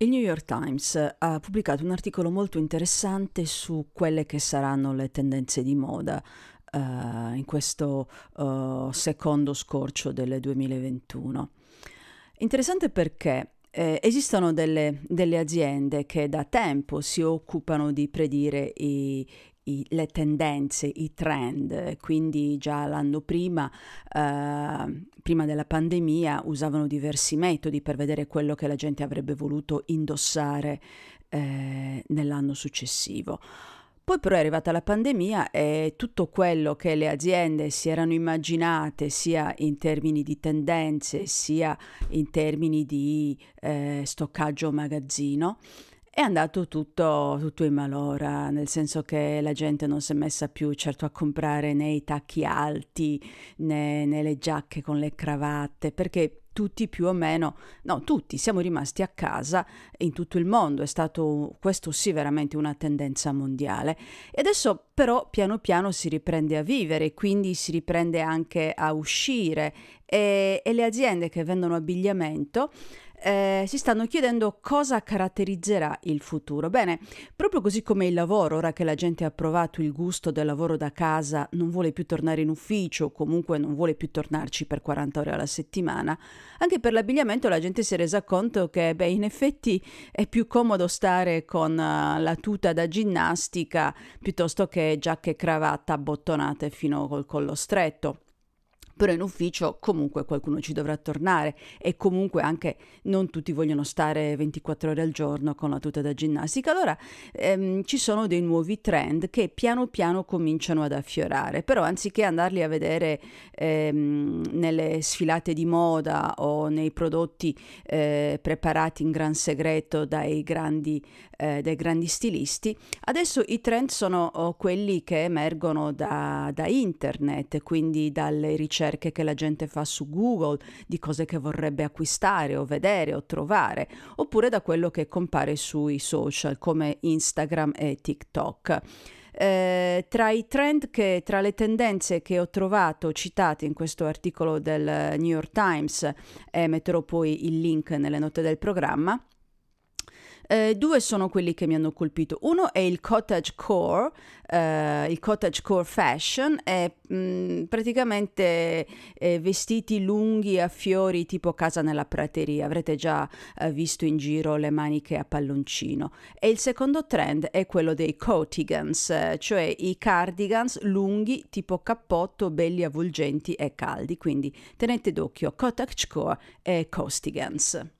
Il New York Times eh, ha pubblicato un articolo molto interessante su quelle che saranno le tendenze di moda uh, in questo uh, secondo scorcio del 2021. Interessante perché eh, esistono delle, delle, aziende che da tempo si occupano di predire i, i, le tendenze, i trend, quindi già l'anno prima, eh, prima della pandemia, usavano diversi metodi per vedere quello che la gente avrebbe voluto indossare eh, nell'anno successivo. Poi però è arrivata la pandemia e tutto quello che le aziende si erano immaginate sia in termini di tendenze sia in termini di eh, stoccaggio magazzino è andato tutto, tutto, in malora, nel senso che la gente non si è messa più certo a comprare né i tacchi alti né, né le giacche con le cravatte, perché tutti più o meno, no, tutti siamo rimasti a casa in tutto il mondo, è stato questo sì veramente una tendenza mondiale e adesso però piano piano si riprende a vivere, quindi si riprende anche a uscire e, e le aziende che vendono abbigliamento eh, si stanno chiedendo cosa caratterizzerà il futuro. Bene, proprio così come il lavoro, ora che la gente ha provato il gusto del lavoro da casa, non vuole più tornare in ufficio, comunque non vuole più tornarci per 40 ore alla settimana, anche per l'abbigliamento la gente si è resa conto che, beh, in effetti è più comodo stare con eh, la tuta da ginnastica piuttosto che giacche e cravatta abbottonate fino col collo stretto però in ufficio comunque qualcuno ci dovrà tornare e comunque anche non tutti vogliono stare 24 ore al giorno con la tuta da ginnastica. Allora ehm, ci sono dei nuovi trend che piano piano cominciano ad affiorare, però anziché andarli a vedere ehm, nelle sfilate di moda o nei prodotti eh, preparati in gran segreto dai grandi, eh, dai grandi stilisti, adesso i trend sono oh, quelli che emergono da, da internet, quindi dalle ricerche ricerche che la gente fa su Google di cose che vorrebbe acquistare o vedere o trovare, oppure da quello che compare sui social come Instagram e TikTok. Eh, tra i trend che, tra le tendenze che ho trovato citate in questo articolo del New York Times, e eh, metterò poi il link nelle note del programma, eh, due sono quelli che mi hanno colpito. Uno è il cottage core, eh, il cottage core fashion, è mh, mm, praticamente eh, vestiti lunghi a fiori tipo casa nella prateria. Avrete già eh, visto in giro le maniche a palloncino. E il secondo trend è quello dei cotigans, eh, cioè i cardigans lunghi tipo cappotto, belli avvolgenti e caldi. Quindi tenete d'occhio cottage core e costigans.